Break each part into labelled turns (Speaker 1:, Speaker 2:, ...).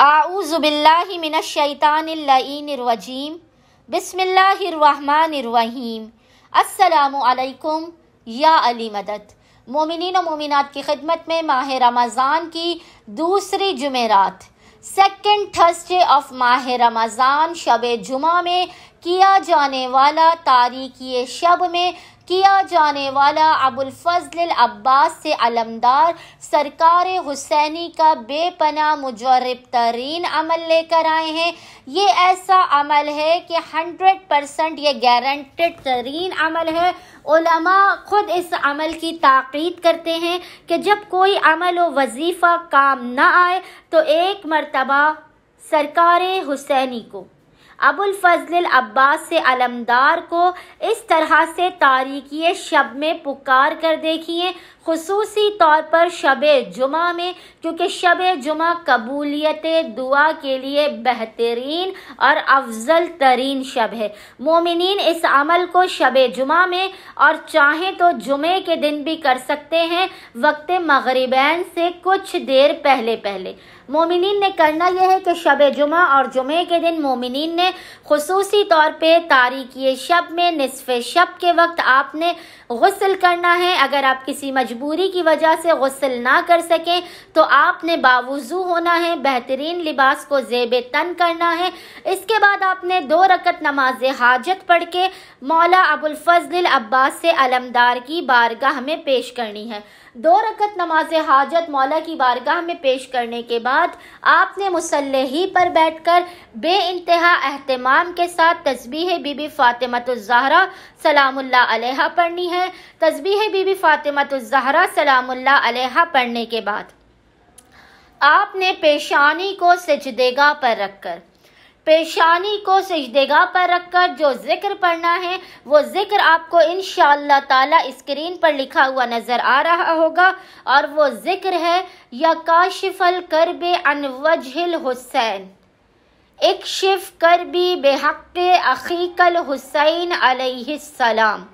Speaker 1: आऊज़बिल्लिमिनशैतानरवजीम बसमीम असलकुम या अली मदद मोमिन और मोमिनत की खिदमत में माह रमज़ान की दूसरी जुमेरात सेकेंड थर्सडे ऑफ माह रमज़ान शब जुमा में किया जाने वाला तारीखी शब में किया जाने वाला फजल अब्बास से अलमदार सरकार हुसैनी का बेपना मुजरब तरीन अमल लेकर आए हैं ये ऐसा अमल है कि हंड्रेड परसेंट ये गारंटेड तरीन अमल है उलमा ख़ुद इस अमल की ताकद करते हैं कि जब कोई अमल व वजीफ़ा काम ना आए तो एक मरतबा सरकार हुसैनी को अबुल फजल अब्बास से अलमदार को इस तरह से तारीखी शब में पुकार कर देखिए खसूसी तौर पर शब जुमा में क्योंकि शब जुमा कबूलियत दुआ के लिए बेहतरीन और अफजल तरीन शब है मोमिन इस अमल को शब जुमा में और चाहें तो जुमे के दिन भी कर सकते हैं वक्त मगरबैन से कुछ देर पहले पहले मोमिन ने करना यह है कि शब जुमा और जुमे के दिन मोमिन ने खसूसी तौर पर तारीखी शब में नसफ़ शब के वक्त आपने गसल करना है अगर आप किसी मजबूरी की वजह से गसल ना कर सकें तो आपने बावजू होना है बेहतरीन लिबास को जेब तन करना है इसके बाद आपने दो रकत नमाज हाजत पढ़ के मौला अबुलफजल अब्बास से अलमदार की बारगाह में पेश करनी है दो रकत नमाज हाजत मौला की बारगाह में पेश करने के बाद आपने मुसल्ही ही पर बैठकर बे इंतहा अहतमाम के साथ तस्बीह बीबी फ़ातिमतज़हरा सलामुल्ला अलैहा पढ़नी है तस्बीह बीबी फ़ातिमतज़हरा सलाम्ला अलैहा पढ़ने के बाद आपने पेशानी को सजदेगा पर रखकर पेशानी को सजदेगा पर रखकर जो जिक्र पढ़ना है वो जिक्र आपको इन ताला स्क्रीन पर लिखा हुआ नज़र आ रहा होगा और वो जिक्र है या काशिफल बे अनवजहिल हुसैन एक शिफ करबी बेहक अखीकल हुसैन अलैहिस्सलाम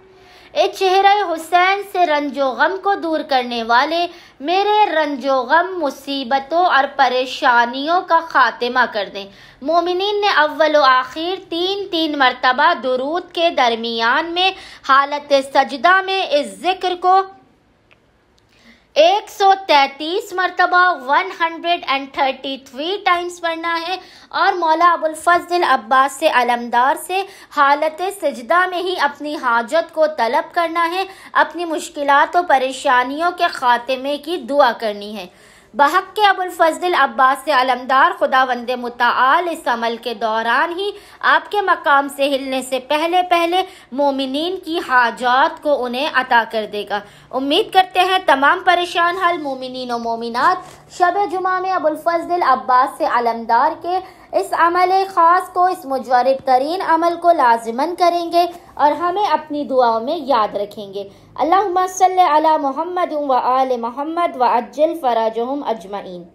Speaker 1: ए चेहरे हुसैन से रंजो गम को दूर करने वाले मेरे रंजो गम मुसीबतों और परेशानियों का खात्मा कर दें मोमिन ने अव्वल आखिर तीन तीन मरतबा दरूद के दरमियान में हालत सजदा में इस ज़िक्र को एक सौ तैतीस मरतबा one hundred and thirty three times पढ़ना है और मौला अबुल फजल अब्बास से अलमदार से हालत सजदा में ही अपनी हाजत को तलब करना है अपनी मुश्किलात और परेशानियों के ख़ात्मे की दुआ करनी है बहक के अबुलफजल अब्बास से अलमदार खुदा वंद मताल इस अमल के दौरान ही आपके मकाम से हिलने से पहले पहले मोमिन की हाजात को उन्हें अता कर देगा उम्मीद करते हैं तमाम परेशान हल मोमिन व मोमिनत शब जुमा में अबुलफजल अब्बास से अलमदार के इस अमल ख़ास को इस मुजरब तरीन अमल को लाजमन करेंगे और हमें अपनी दुआओं में याद रखेंगे अल्लाह सल मोहम्मद व आल मोहम्मद व अज्जल फ़राज अजमाइन